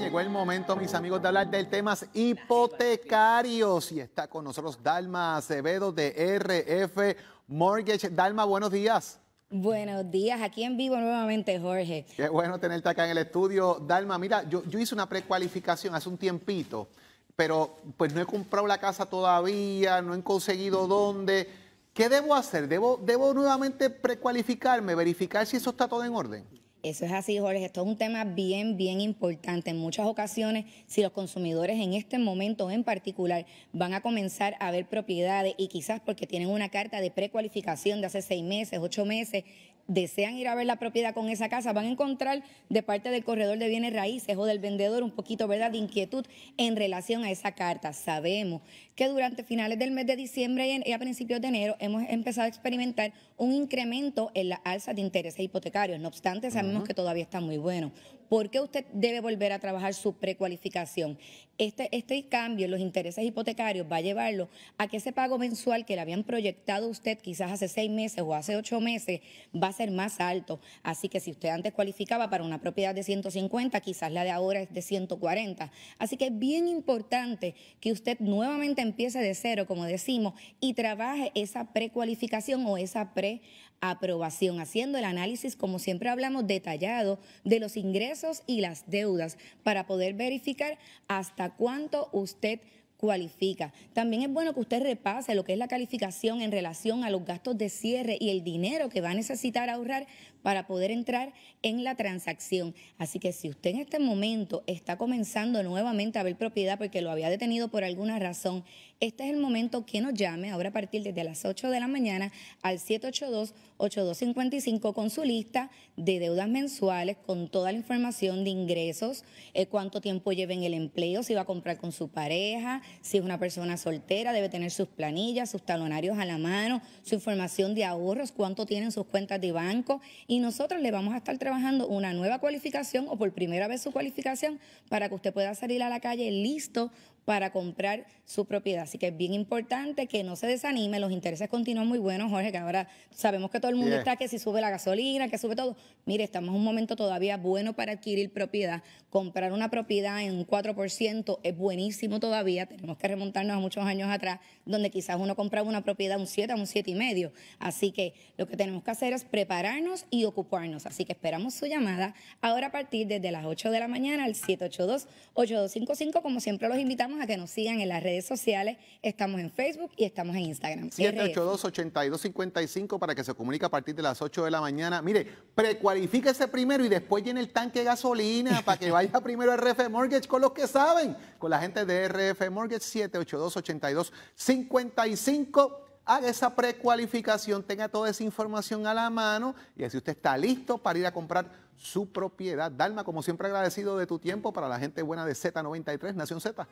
Llegó el momento, mis amigos, de hablar del temas hipotecarios y está con nosotros Dalma Acevedo de RF Mortgage. Dalma, buenos días. Buenos días, aquí en vivo nuevamente, Jorge. Qué bueno tenerte acá en el estudio. Dalma, mira, yo, yo hice una precualificación hace un tiempito, pero pues no he comprado la casa todavía, no he conseguido dónde. ¿Qué debo hacer? ¿Debo, debo nuevamente precualificarme, verificar si eso está todo en orden? Eso es así, Jorge. Esto es un tema bien, bien importante. En muchas ocasiones, si los consumidores en este momento en particular van a comenzar a ver propiedades y quizás porque tienen una carta de precualificación de hace seis meses, ocho meses, desean ir a ver la propiedad con esa casa, van a encontrar de parte del corredor de bienes raíces o del vendedor un poquito, ¿verdad?, de inquietud en relación a esa carta. Sabemos que durante finales del mes de diciembre y a principios de enero hemos empezado a experimentar un incremento en la alza de intereses hipotecarios. No obstante, sabemos que todavía está muy bueno. ¿Por qué usted debe volver a trabajar su precualificación? Este, este cambio en los intereses hipotecarios va a llevarlo a que ese pago mensual que le habían proyectado usted quizás hace seis meses o hace ocho meses va ser más alto. Así que si usted antes cualificaba para una propiedad de 150, quizás la de ahora es de 140. Así que es bien importante que usted nuevamente empiece de cero, como decimos, y trabaje esa precualificación o esa preaprobación, haciendo el análisis, como siempre hablamos, detallado de los ingresos y las deudas para poder verificar hasta cuánto usted cualifica. También es bueno que usted repase lo que es la calificación en relación a los gastos de cierre y el dinero que va a necesitar ahorrar para poder entrar en la transacción. Así que si usted en este momento está comenzando nuevamente a ver propiedad porque lo había detenido por alguna razón, este es el momento que nos llame ahora a partir desde las 8 de la mañana al 782-8255 con su lista de deudas mensuales, con toda la información de ingresos, eh, cuánto tiempo lleva en el empleo, si va a comprar con su pareja, si es una persona soltera, debe tener sus planillas, sus talonarios a la mano, su información de ahorros, cuánto tienen sus cuentas de banco y nosotros le vamos a estar trabajando una nueva cualificación o por primera vez su cualificación para que usted pueda salir a la calle listo para comprar su propiedad. Así que es bien importante que no se desanime, los intereses continúan muy buenos, Jorge, que ahora sabemos que todo el mundo está, que si sube la gasolina, que sube todo. Mire, estamos en un momento todavía bueno para adquirir propiedad. Comprar una propiedad en un 4% es buenísimo todavía, tenemos que remontarnos a muchos años atrás, donde quizás uno compraba una propiedad un 7, a un 7 y medio. Así que lo que tenemos que hacer es prepararnos y ocuparnos. Así que esperamos su llamada ahora a partir desde las 8 de la mañana al 782-8255, como siempre los invitamos a que nos sigan en las redes sociales. Estamos en Facebook y estamos en Instagram. 782-8255 para que se comunique a partir de las 8 de la mañana. Mire, precualifíquese primero y después llene el tanque de gasolina para que vaya primero a RF Mortgage con los que saben, con la gente de RF Mortgage 782-8255 haga esa precualificación, tenga toda esa información a la mano y así usted está listo para ir a comprar su propiedad. Dalma, como siempre agradecido de tu tiempo para la gente buena de Z93, Nación Z.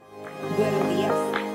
Buenos días.